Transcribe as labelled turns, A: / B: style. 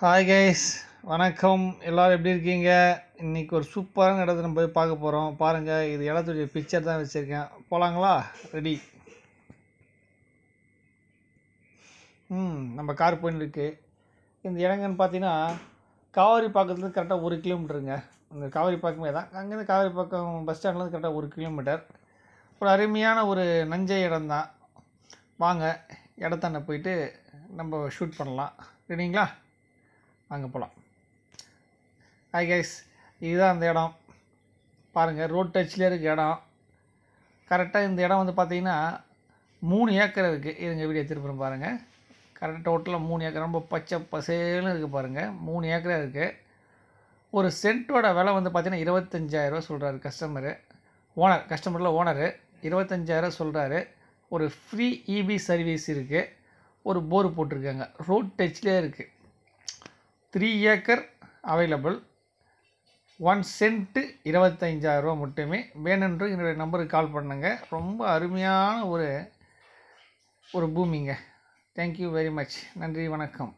A: hi guys வணக்கம் எல்லோரும் எப்படி இருக்கீங்க இன்றைக்கி ஒரு சூப்பரான இடத்த நம்ம போய் பார்க்க போகிறோம் பாருங்கள் இது இடத்துடைய பிக்சர் தான் வச்சுருக்கேன் போகலாங்களா ரெடி ம் நம்ம கார் போயின்னு இருக்குது இந்த இடங்கன்னு பார்த்தீங்கன்னா காவேரி பாக்கத்துலேருந்து கரெக்டாக ஒரு கிலோமீட்டருங்க இந்த காவேரி பாக்கமே தான் அங்கேருந்து காவேரி பாக்கம் பஸ் ஸ்டாண்ட்லேருந்து கரெக்டாக ஒரு கிலோமீட்டர் ஒரு அருமையான ஒரு நஞ்சை இடம் தான் வாங்க இடத்தாண்ட போயிட்டு நம்ம ஷூட் பண்ணலாம் ரெடிங்களா அங்கே போகலாம் ஐ கைஸ் இதுதான் அந்த இடம் பாருங்கள் ரோட் டச்சில் இருக்க இடம் கரெக்டாக இந்த இடம் வந்து பார்த்திங்கன்னா மூணு ஏக்கர் இருக்குது இருங்க வீடியோ திருப்புறம் பாருங்கள் கரெக்டாக டோட்டலாக மூணு ஏக்கர் ரொம்ப பச்சை பசேல்னு இருக்குது பாருங்கள் மூணு ஏக்கராக இருக்குது ஒரு சென்ட்டோட விலை வந்து பார்த்திங்கன்னா இருபத்தஞ்சாயிரரூவா சொல்கிறாரு கஸ்டமரு ஓனர் கஸ்டமரில் ஓனரு இருபத்தஞ்சாயிரம் சொல்கிறாரு ஒரு ஃப்ரீ இபி சர்வீஸ் இருக்குது ஒரு போர் போட்டிருக்காங்க ரோட் டச்சிலே இருக்குது three acre available one cent இருபத்தைஞ்சாயிரரூவா மட்டுமே வேணுன்ற என்னுடைய நம்பருக்கு கால் பண்ணுங்கள் ரொம்ப அருமையான ஒரு ஒரு பூமிங்க தேங்க்யூ வெரி மச் நன்றி வணக்கம்